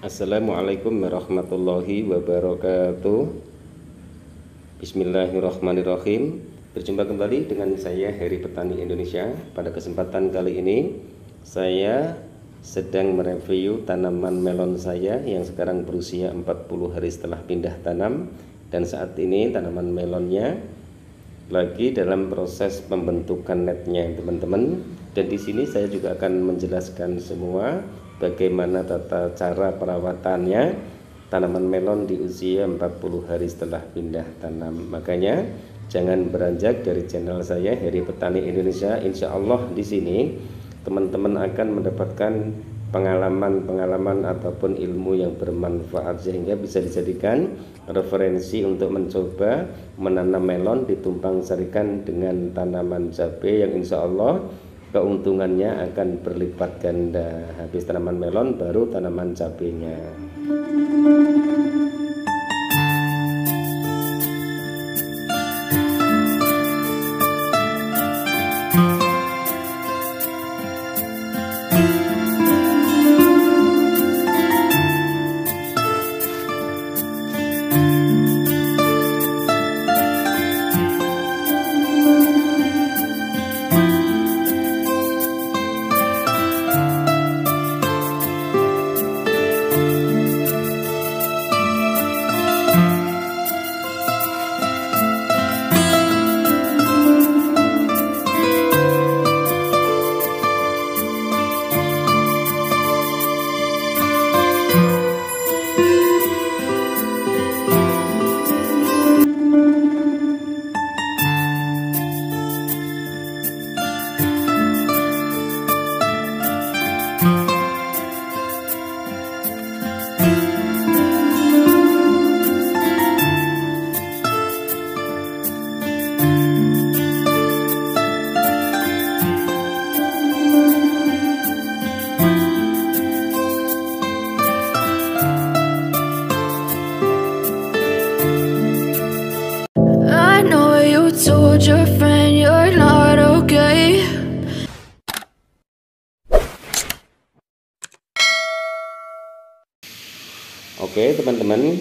Assalamualaikum warahmatullahi wabarakatuh Bismillahirrahmanirrahim Berjumpa kembali dengan saya Heri Petani Indonesia Pada kesempatan kali ini Saya sedang mereview tanaman melon saya Yang sekarang berusia 40 hari setelah pindah tanam Dan saat ini tanaman melonnya Lagi dalam proses pembentukan netnya teman-teman Dan di sini saya juga akan menjelaskan semua bagaimana tata cara perawatannya tanaman melon di usia 40 hari setelah pindah tanam makanya jangan beranjak dari channel saya Heri Petani Indonesia Insya Allah di sini teman-teman akan mendapatkan pengalaman-pengalaman ataupun ilmu yang bermanfaat sehingga bisa dijadikan referensi untuk mencoba menanam melon ditumpang sarikan dengan tanaman cabai yang insya Allah keuntungannya akan berlipat ganda habis tanaman melon baru tanaman cabenya Oke teman-teman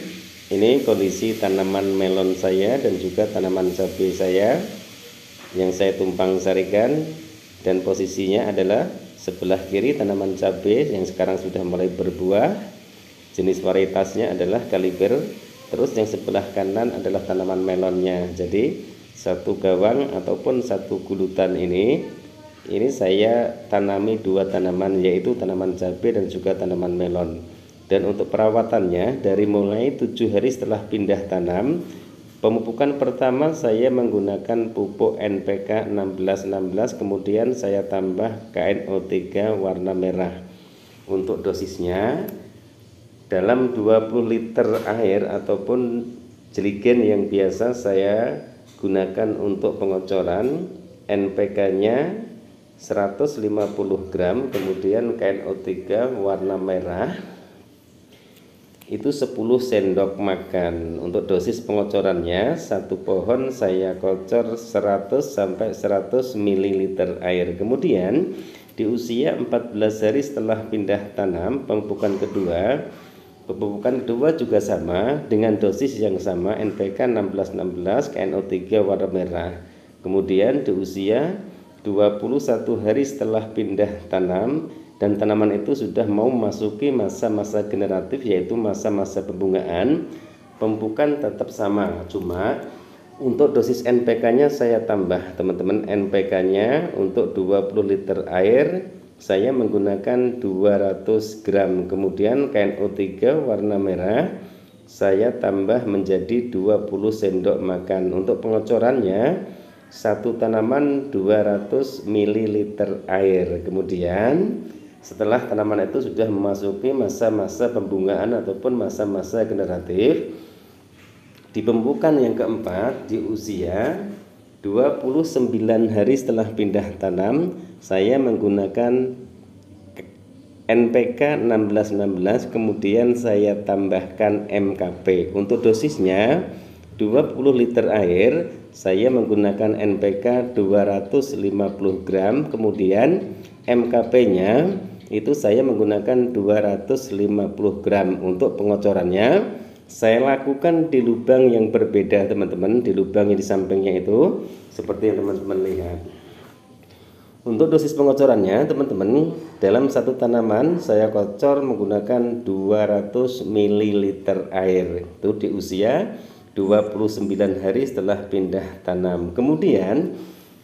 ini kondisi tanaman melon saya dan juga tanaman cabai saya yang saya tumpang sarikan dan posisinya adalah sebelah kiri tanaman cabai yang sekarang sudah mulai berbuah jenis varietasnya adalah kaliber terus yang sebelah kanan adalah tanaman melonnya jadi satu gawang ataupun satu gulutan ini ini saya tanami dua tanaman yaitu tanaman cabai dan juga tanaman melon dan untuk perawatannya dari mulai tujuh hari setelah pindah tanam pemupukan pertama saya menggunakan pupuk NPK 1616 kemudian saya tambah KNO3 warna merah untuk dosisnya dalam 20 liter air ataupun jeligen yang biasa saya gunakan untuk pengocoran NPK-nya 150 gram kemudian KNO3 warna merah itu 10 sendok makan untuk dosis pengocorannya satu pohon saya kocor 100 sampai 100 ml air kemudian di usia 14 hari setelah pindah tanam pemupukan kedua pemupukan kedua juga sama dengan dosis yang sama NPK 1616 KNO3 warna merah kemudian di usia 21 hari setelah pindah tanam dan tanaman itu sudah mau memasuki masa-masa generatif yaitu masa-masa pembungaan pembukaan tetap sama cuma untuk dosis NPK-nya saya tambah teman-teman NPK-nya untuk 20 liter air saya menggunakan 200 gram kemudian KNO3 warna merah saya tambah menjadi 20 sendok makan untuk pengocorannya satu tanaman 200 ml air kemudian setelah tanaman itu sudah memasuki masa-masa pembungaan ataupun masa-masa generatif di pembukaan yang keempat di usia 29 hari setelah pindah tanam saya menggunakan NPK 1616 kemudian saya tambahkan MKP untuk dosisnya 20 liter air saya menggunakan NPK 250 gram kemudian MKP nya itu saya menggunakan 250 gram untuk pengocorannya saya lakukan di lubang yang berbeda teman-teman di lubang yang di sampingnya itu seperti yang teman-teman lihat untuk dosis pengocorannya teman-teman dalam satu tanaman saya kocor menggunakan 200 ml air itu di usia 29 hari setelah pindah tanam kemudian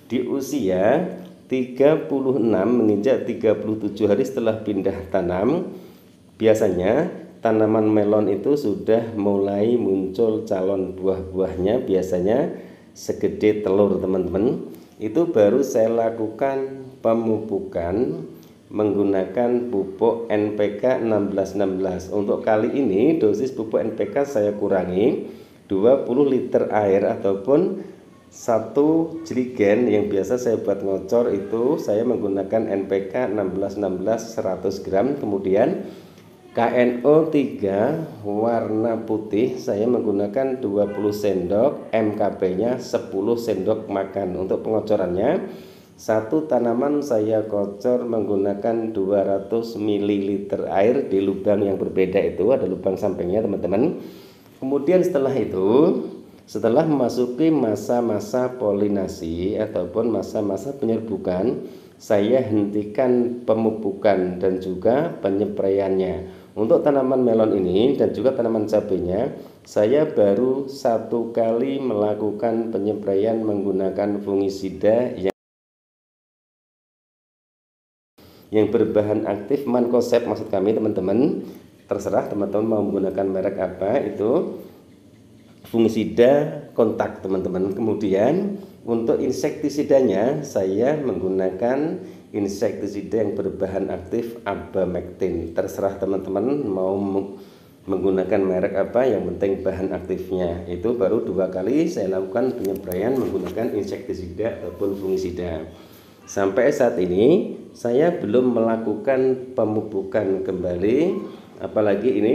di usia 36 menginjak 37 hari setelah pindah tanam biasanya tanaman melon itu sudah mulai muncul calon buah-buahnya biasanya segede telur teman-teman itu baru saya lakukan pemupukan menggunakan pupuk NPK 1616 untuk kali ini dosis pupuk NPK saya kurangi 20 liter air ataupun satu jerigen yang biasa saya buat ngocor itu saya menggunakan NPK 1616 100 gram kemudian KNO3 warna putih saya menggunakan 20 sendok MKB nya 10 sendok makan untuk pengocorannya satu tanaman saya kocor menggunakan 200 ml air di lubang yang berbeda itu ada lubang sampingnya teman-teman kemudian setelah itu setelah memasuki masa-masa polinasi ataupun masa-masa penyerbukan, saya hentikan pemupukan dan juga penyepraiannya. Untuk tanaman melon ini dan juga tanaman cabenya, saya baru satu kali melakukan penyepraian menggunakan fungisida yang yang berbahan aktif mankosep maksud kami teman-teman terserah teman-teman mau menggunakan merek apa itu fungisida kontak teman-teman. Kemudian untuk insektisidanya saya menggunakan insektisida yang berbahan aktif abamectin. Terserah teman-teman mau menggunakan merek apa yang penting bahan aktifnya. Itu baru dua kali saya lakukan penyemprayan menggunakan insektisida ataupun fungisida. Sampai saat ini saya belum melakukan pemupukan kembali apalagi ini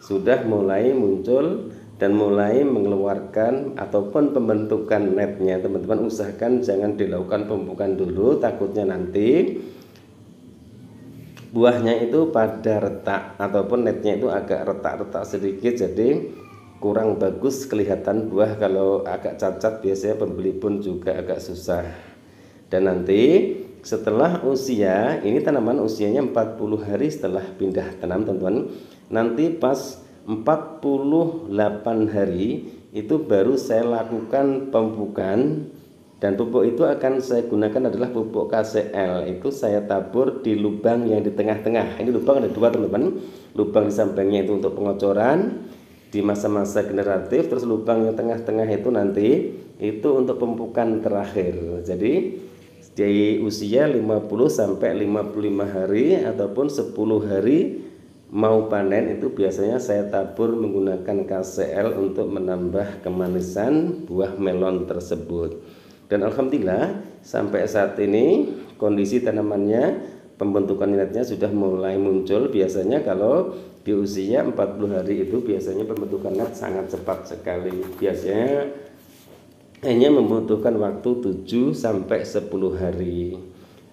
sudah mulai muncul dan mulai mengeluarkan ataupun pembentukan netnya teman-teman usahakan jangan dilakukan pembukaan dulu takutnya nanti buahnya itu pada retak ataupun netnya itu agak retak-retak sedikit jadi kurang bagus kelihatan buah kalau agak cacat biasanya pembeli pun juga agak susah dan nanti setelah usia ini tanaman usianya 40 hari setelah pindah tanam teman-teman nanti pas 48 hari itu baru saya lakukan pembukaan dan pupuk itu akan saya gunakan adalah pupuk KCL itu saya tabur di lubang yang di tengah-tengah ini lubang ada dua teman-teman lubang di sampingnya itu untuk pengocoran di masa-masa generatif terus lubang yang tengah-tengah itu nanti itu untuk pembukaan terakhir jadi di usia 50 sampai 55 hari ataupun 10 hari mau panen itu biasanya saya tabur menggunakan KCL untuk menambah kemanisan buah melon tersebut dan alhamdulillah sampai saat ini kondisi tanamannya pembentukan niatnya sudah mulai muncul biasanya kalau di usia 40 hari itu biasanya pembentukan net sangat cepat sekali biasanya hanya membutuhkan waktu 7 sampai 10 hari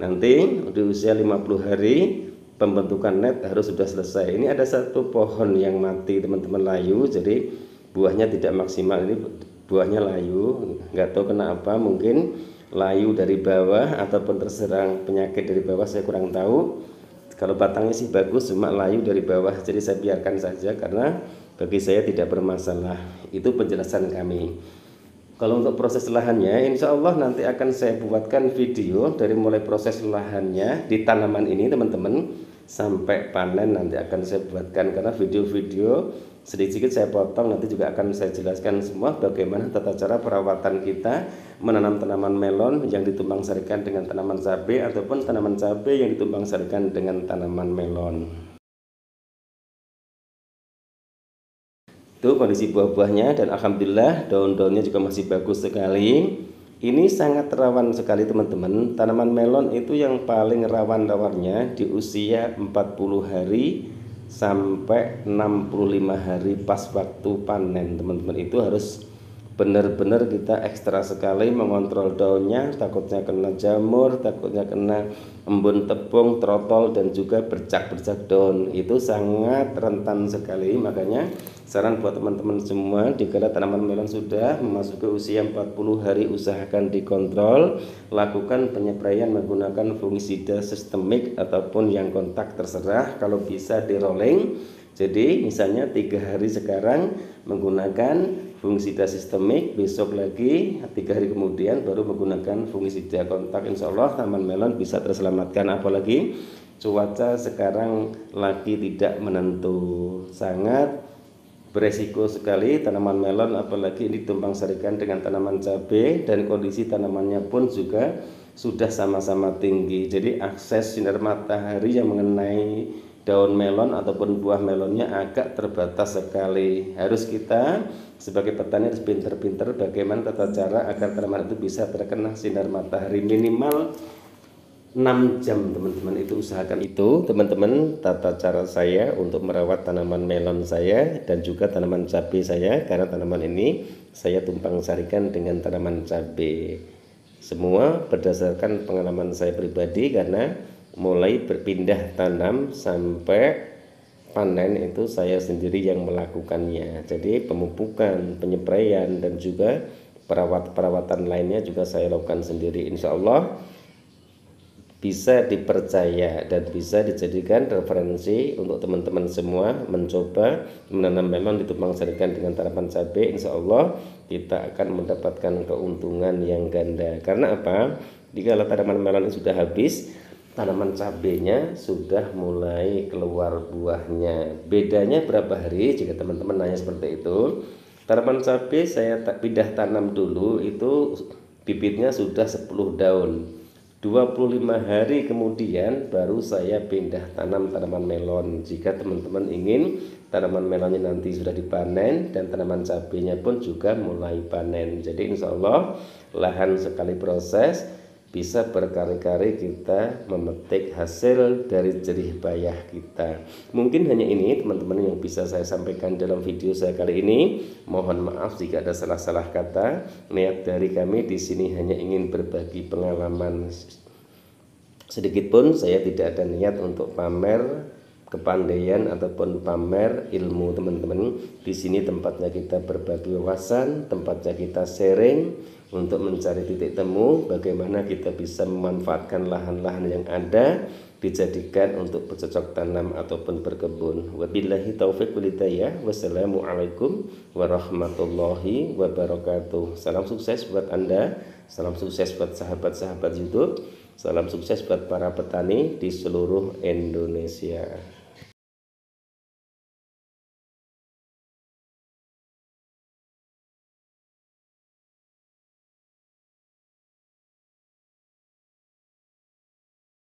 nanti di usia 50 hari pembentukan net harus sudah selesai ini ada satu pohon yang mati teman-teman layu jadi buahnya tidak maksimal ini buahnya layu nggak tahu kenapa mungkin layu dari bawah ataupun terserang penyakit dari bawah saya kurang tahu kalau batangnya sih bagus cuma layu dari bawah jadi saya biarkan saja karena bagi saya tidak bermasalah itu penjelasan kami kalau untuk proses lahannya insya Allah nanti akan saya buatkan video dari mulai proses lahannya di tanaman ini teman-teman sampai panen nanti akan saya buatkan karena video-video sedikit-sedikit saya potong nanti juga akan saya jelaskan semua bagaimana tata cara perawatan kita menanam tanaman melon yang ditumbang sarikan dengan tanaman cabai ataupun tanaman cabai yang ditumbang sarikan dengan tanaman melon itu kondisi buah-buahnya dan alhamdulillah daun-daunnya juga masih bagus sekali ini sangat rawan sekali teman-teman. Tanaman melon itu yang paling rawan-rawannya di usia 40 hari sampai 65 hari pas waktu panen. Teman-teman itu harus benar-benar kita ekstra sekali mengontrol daunnya takutnya kena jamur takutnya kena embun tepung trotol dan juga bercak-bercak daun itu sangat rentan sekali makanya saran buat teman-teman semua dikala tanaman melon sudah memasuki usia 40 hari usahakan dikontrol lakukan penyeprayan menggunakan fungisida sistemik ataupun yang kontak terserah kalau bisa di rolling jadi misalnya tiga hari sekarang menggunakan fungisida sistemik, besok lagi tiga hari kemudian baru menggunakan fungisida kontak. Insya Allah taman melon bisa terselamatkan. Apalagi cuaca sekarang lagi tidak menentu, sangat beresiko sekali tanaman melon apalagi ini tumpang sarikan dengan tanaman cabai dan kondisi tanamannya pun juga sudah sama-sama tinggi jadi akses sinar matahari yang mengenai daun melon ataupun buah melonnya agak terbatas sekali. Harus kita sebagai petani harus pinter-pinter bagaimana tata cara agar tanaman itu bisa terkena sinar matahari minimal 6 jam teman-teman itu usahakan itu teman-teman tata cara saya untuk merawat tanaman melon saya dan juga tanaman cabai saya karena tanaman ini saya tumpang sarikan dengan tanaman cabai semua berdasarkan pengalaman saya pribadi karena mulai berpindah tanam sampai panen itu saya sendiri yang melakukannya. Jadi pemupukan, penyepraian dan juga perawat-perawatan lainnya juga saya lakukan sendiri. Insya Allah bisa dipercaya dan bisa dijadikan referensi untuk teman-teman semua mencoba menanam memang tumpang sarikan dengan tanaman cabai insya Allah kita akan mendapatkan keuntungan yang ganda karena apa jika tanaman melon sudah habis tanaman cabenya sudah mulai keluar buahnya. Bedanya berapa hari jika teman-teman nanya seperti itu? Tanaman cabe saya pindah tanam dulu itu bibitnya sudah 10 daun. 25 hari kemudian baru saya pindah tanam tanaman melon. Jika teman-teman ingin tanaman melonnya nanti sudah dipanen dan tanaman cabenya pun juga mulai panen. Jadi insya Allah lahan sekali proses bisa berkali-kali kita memetik hasil dari jerih payah kita. Mungkin hanya ini teman-teman yang bisa saya sampaikan dalam video saya kali ini. Mohon maaf jika ada salah-salah kata. Niat dari kami di sini hanya ingin berbagi pengalaman sedikit pun saya tidak ada niat untuk pamer kepandaian ataupun pamer ilmu teman-teman. Di sini tempatnya kita berbagi wawasan, tempatnya kita sharing untuk mencari titik temu bagaimana kita bisa memanfaatkan lahan-lahan yang ada dijadikan untuk bercocok tanam ataupun berkebun. Wabillahi taufik walhidayah. Wassalamualaikum warahmatullahi wabarakatuh. Salam sukses buat Anda, salam sukses buat sahabat-sahabat YouTube, salam sukses buat para petani di seluruh Indonesia.